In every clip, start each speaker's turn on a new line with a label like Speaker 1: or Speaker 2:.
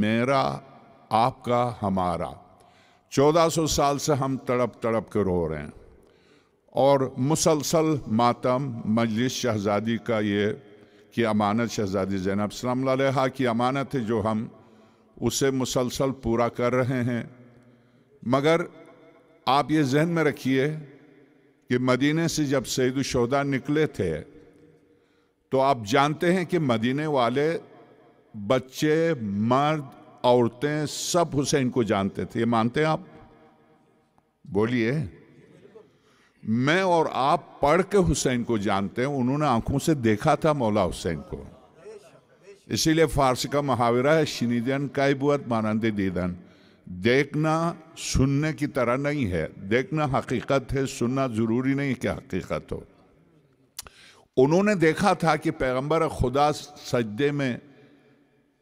Speaker 1: मेरा आपका हमारा चौदह सौ साल से हम तड़प तड़प के रो रहे हैं और मुसलसल मातम मजलिस शहज़ादी का ये कि अमानत शहज़ादी जैनब सलाम की अमानत है जो हम उसे मुसलसल पूरा कर रहे हैं मगर आप ये जहन में रखिए कि मदीने से जब सैद शहदा निकले थे तो आप जानते हैं कि मदीने वाले बच्चे मर्द औरतें सब हुसैन को जानते थे ये मानते हैं आप बोलिए मैं और आप पढ़ के हुसैन को जानते हैं उन्होंने आंखों से देखा था मौला हुसैन को इसीलिए फारसी का मुहावरा है शनिदन कायबुअत मानंद दीदन देखना सुनने की तरह नहीं है देखना हकीकत है सुनना ज़रूरी नहीं कि हकीकत हो उन्होंने देखा था कि पैगंबर खुदा सजदे में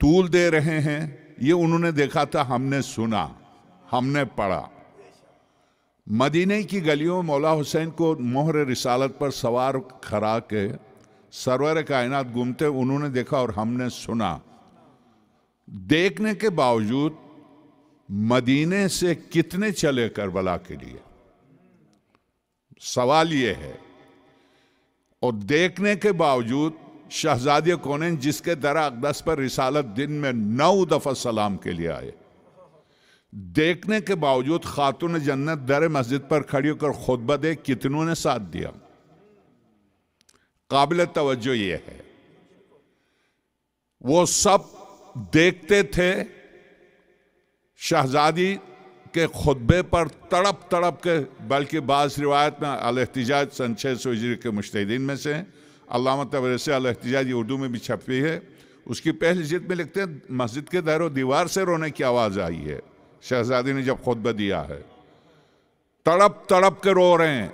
Speaker 1: तूल दे रहे हैं ये उन्होंने देखा था हमने सुना हमने पढ़ा मदीने की गलियों मौला हुसैन को मोहर रिसालत पर सवार खरा के सरवर कायनात घूमते उन्होंने देखा और हमने सुना देखने के बावजूद मदीने से कितने चले करबला के लिए सवाल ये है और देखने के बावजूद शहजादे कोनन जिसके दरा अकदस पर रिसालत दिन में नौ दफ़ा सलाम के लिए आए देखने के बावजूद खातून जन्नत दर मस्जिद पर खड़ी होकर खुतबा दे कितनों ने साथ दिया काबिल तवज्जो यह है वो सब देखते थे शहजादी के खुतबे पर तड़प तड़प के बल्कि बाज़ रिवायत में अलहतजाज सन छः सौ के मुश्तिन में से अलामा मतलब तबरसे अलहतजाजी उर्दू में भी छपी है उसकी पहली जिद में लिखते हैं मस्जिद के दायरो दीवार से रोने की आवाज़ आई है शहजादी ने जब खुतबा दिया है तड़प तड़प के रो रहे हैं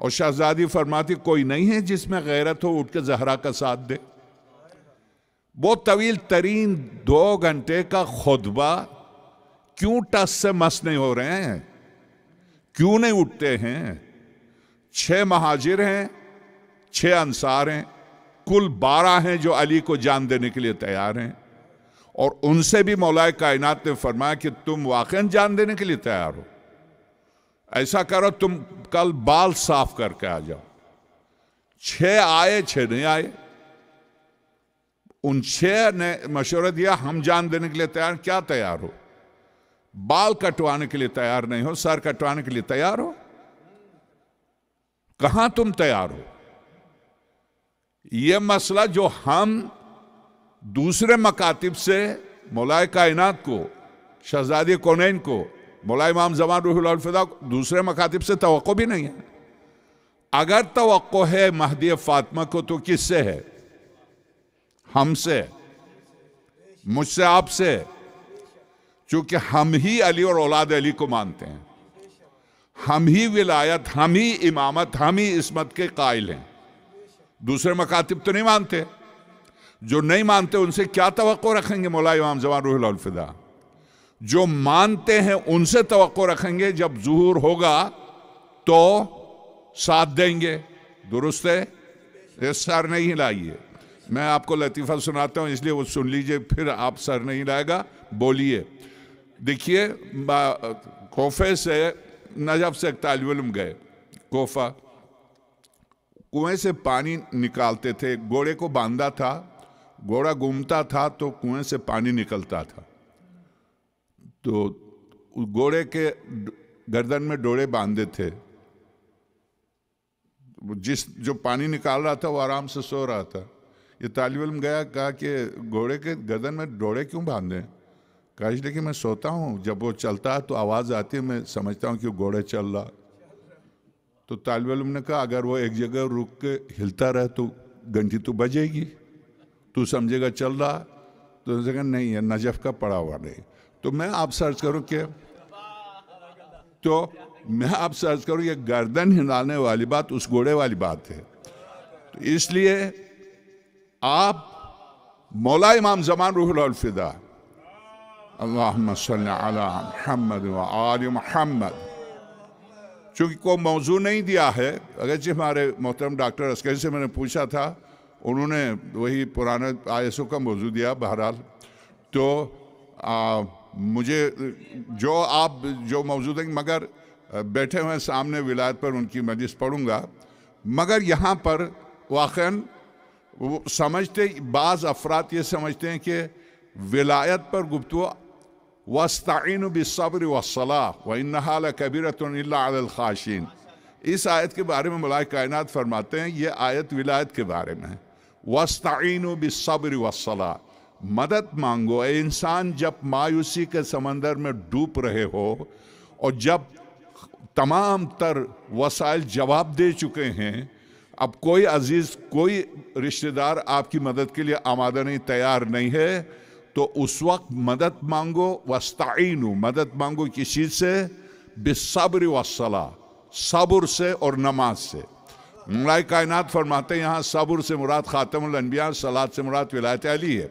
Speaker 1: और शहजादी फरमाती कोई नहीं है जिसमें गैरत हो उठ के जहरा का साथ दे बहुत तवील तरीन दो घंटे का खुतबा क्यों टस से मस नहीं हो रहे हैं क्यों नहीं उठते हैं छह महाजिर हैं छह अंसार हैं कुल बारह हैं जो अली को जान देने के लिए तैयार हैं और उनसे भी मौलाए कायनात ने फरमाया कि तुम वाकई जान देने के लिए तैयार हो ऐसा करो तुम कल बाल साफ करके आ जाओ छह आए छह नहीं आए उन छह ने मशवरा दिया हम जान देने के लिए तैयार क्या तैयार हो बाल कटवाने के लिए तैयार नहीं हो सर कटवाने के लिए तैयार हो कहां तुम तैयार हो ये मसला जो हम दूसरे मकातब से मौलाए कायनात को शहजादी कौनैन को मौलाए इमाम जमान रूहफिदा दूसरे मकातिब से तो भी नहीं है अगर तो है महदी फातमा को तो किससे है हमसे मुझसे आपसे चूंकि हम ही अली और औलाद अली को मानते हैं हम ही विलायत हम ही इमामत हम ही इसमत के कायल हैं दूसरे मकातिब तो नहीं मानते जो नहीं मानते उनसे क्या तो रखेंगे मौलाई इमाम जवान फिदा जो मानते हैं उनसे तो रखेंगे जब जहूर होगा तो साथ देंगे दुरुस्त है सर नहीं लाइए मैं आपको लतीफ़ा सुनाता हूं इसलिए वो सुन लीजिए फिर आप सर नहीं लाएगा बोलिए देखिए कोफे से नजब से एक तालब गए कोफा कुएं से पानी निकालते थे घोड़े को बांधा था घोड़ा घूमता था तो कुएं से पानी निकलता था तो घोड़े के गर्दन में डोड़े बांधे थे जिस जो पानी निकाल रहा था वो आराम से सो रहा था ये तालिब इम गया कहा कि घोड़े के गर्दन में डोड़े क्यों बांधे कहा इसलिए कि मैं सोता हूँ जब वो चलता है तो आवाज़ आती है मैं समझता हूँ कि घोड़े चल रहा तो तालब ने कहा अगर वो एक जगह रुक के हिलता रहे तो घंटी तो बजेगी तू समझेगा चल रहा तो उसने कहा नहीं है नजफ का पड़ा हुआ नहीं तो मैं आप सर्च करूँ क्या तो मैं आप सर्च करूँ ये गर्दन हिलाने वाली बात उस घोड़े वाली बात है तो इसलिए आप मौला इमाम जमान रूहलफिदा अल्लाह महमद चूँकि कोई मौजू नहीं दिया है अगर जी हमारे मोहतरम डॉक्टर अस्कर से मैंने पूछा था उन्होंने वही पुराने आई का मौजू दिया बहरहाल तो आ, मुझे जो आप जो मौजूद देंगे मगर बैठे हुए सामने विलायत पर उनकी मजिस पढ़ूँगा मगर यहाँ पर वाकन वो समझते बाज़ अफराद ये समझते हैं कि विलायत पर गुप्तु वस्तिन बिसबर वसला व इनहाल कबीरत इस आयत के बारे में मलाय कायनात फरमाते हैं ये आयत विलायत के बारे में है वस्तिन बब्र वसला मदद मांगो ए इंसान जब मायूसी के समंदर में डूब रहे हो और जब तमाम तर वसाइल जवाब दे चुके हैं अब कोई अजीज़ कोई रिश्तेदार आपकी मदद के लिए आमादा नहीं तैयार नहीं है तो उस वक्त मदद मांगो वस्ताइन मदद मांगो किसी से बेसब्र वसला सब्र से और नमाज से मलाई कायनात फरमाते हैं यहाँ सबुर से मुराद ख़ातमबिया सलाद से मुराद विलायत अली है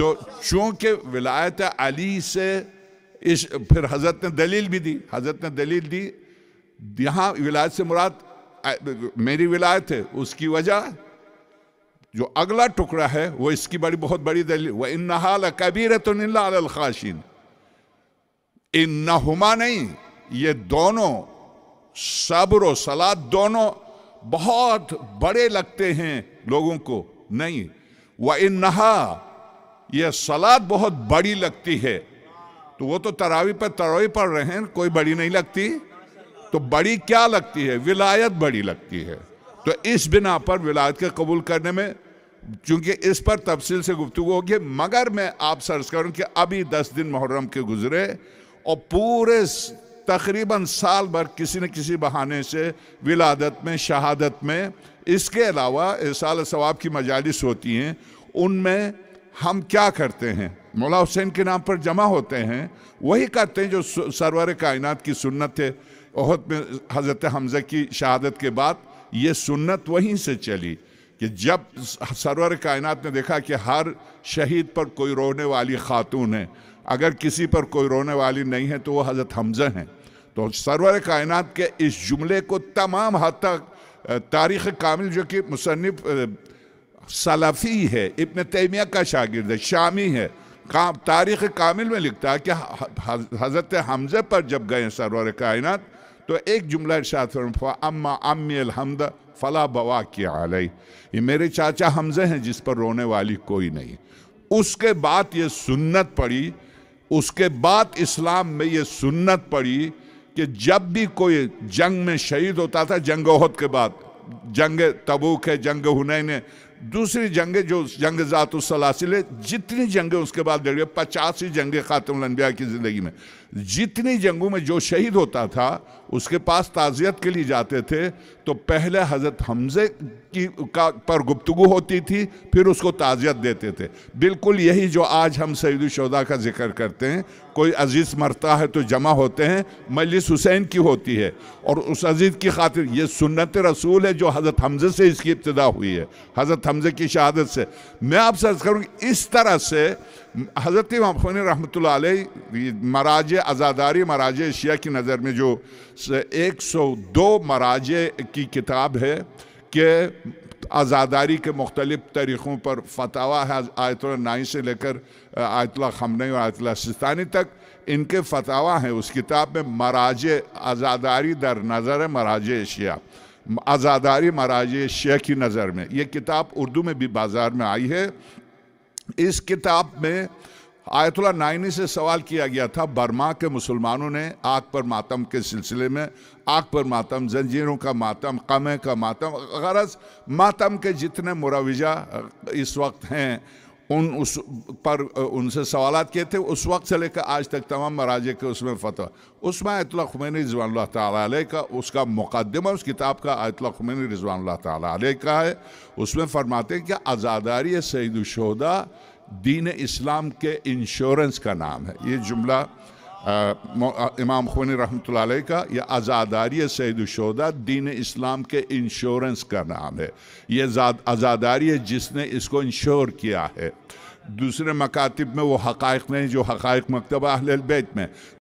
Speaker 1: तो चूँकि विलायत अली से इस फिर हज़रत ने दलील भी दी हज़रत ने दलील दी यहाँ विलायत से मुराद मेरी विलायत है उसकी वजह जो अगला टुकड़ा है वो इसकी बड़ी बहुत बड़ी दलील वह इन नहाल कबीर तो खाशिन इन नहुमा नहीं ये दोनों सब्र सलाद दोनों बहुत बड़े लगते हैं लोगों को नहीं वह इन नहा यह सलाद बहुत बड़ी लगती है तो वो तो तरावी पर तरावी पढ़ रहे हैं कोई बड़ी नहीं लगती तो बड़ी क्या लगती है विलायत बड़ी लगती है तो इस बिना पर विलायत के कबूल करने में चूंकि इस पर तफसील से गुफ्तु होगी मगर मैं आप सर्च करूँ कि अभी दस दिन मुहर्रम के गुजरे और पूरे तकरीबन साल भर किसी न किसी बहाने से विलादत में शहादत में इसके अलावा साल सवाब की मजालिस होती हैं उनमें हम क्या करते हैं मौला हुसैन के नाम पर जमा होते हैं वही करते हैं जो सरवर कायनात की सुन्नत है ओहद में हज़रत हमजा की शहादत के बाद ये सुन्नत वहीं से चली कि जब सरवर कायनात ने देखा कि हर शहीद पर कोई रोने वाली खातून है अगर किसी पर कोई रोने वाली नहीं है तो वो हज़रत हमजा हैं तो सरवर कायनात के इस जुमले को तमाम हद तक तारीख़ कामिल जो कि मुसनफ़ सलाफ़ी है इबन तैमिया का शागिर्द है शामी है काम तारीख़ कामिल में लिखता है कि हज़रत हमजे पर जब गए सरवर कायनात तो एक जुमला इर्शाद अम्मा अम्मी अलहमदा फला बवा किया आलई ये मेरे चाचा हमजे हैं जिस पर रोने वाली कोई नहीं उसके बाद ये सुन्नत पड़ी उसके बाद इस्लाम में ये सुन्नत पड़ी कि जब भी कोई जंग में शहीद होता था जंग वहद के बाद जंग तबूक है जंग हुनैन है दूसरी जंगें जो जंग जातुसलासिल जितनी जंगें उसके बाद लड़ी पचासी जंगें खातम लंबिया की ज़िंदगी में जितनी जंगों में जो शहीद होता था उसके पास ताज़ियत के लिए जाते थे तो पहले हज़रत हमजे की का पर गुप्तगु होती थी फिर उसको ताज़ियत देते थे बिल्कुल यही जो आज हम सैदुलशोदा का जिक्र करते हैं कोई अजीज़ मरता है तो जमा होते हैं मजलिस हुसैन की होती है और उस अजीज़ की खातिर ये सुन्नत रसूल है जो हज़रत हमजे से इसकी इब्तदा हुई है हज़रत हमजे की शहादत से मैं आप सर्ज करूँ इस तरह से हज़रत मफन रहमत मराज आज़ादारी मराज एशिया की नज़र में जो 102 मराज की किताब है कि आज़ादारी के मुख्तलिफ तरीक़ों पर फतवा है आयतुल्ला नाई से लेकर आयतुल्ला खमनई और आयतुल्ला सिस्तानी तक इनके फतवा हैं उस किताब में मराज आज़ादारी दर नज़र मराज एशिया आज़ादारी मराज एशिया की नज़र में ये किताब उर्दू में भी बाज़ार में आई है इस किताब में आयतुल्ला नाइनी से सवाल किया गया था बर्मा के मुसलमानों ने आग पर मातम के सिलसिले में आग पर मातम जंजीरों का मातम कमे का मातम गरज मातम के जितने मुरविजा इस वक्त हैं उन उस पर उनसे सवाल किए थे उस वक्त से लेकर आज तक तमाम मराजे के उसमें फतह उसमें आयतल खुमैनी रिजवान तै का उसका मुकदमा उस किताब का आयतल खुमैनी रिजवान तै का है उसमें फरमाते हैं कि आज़ादारी सईद शहदा दीन इस्लाम के इंश्योरेंस का नाम है ये जुमला इमाम खुनी रहमत का यह आज़ादारी सैदुशोदा दीन इस्लाम के इंश्योरेंस का नाम है ये आज़ादारी है जिसने इसको इंश्योर किया है दूसरे मकातब में वो हक़ नहीं जो हक़ मकतबा अहल बैत में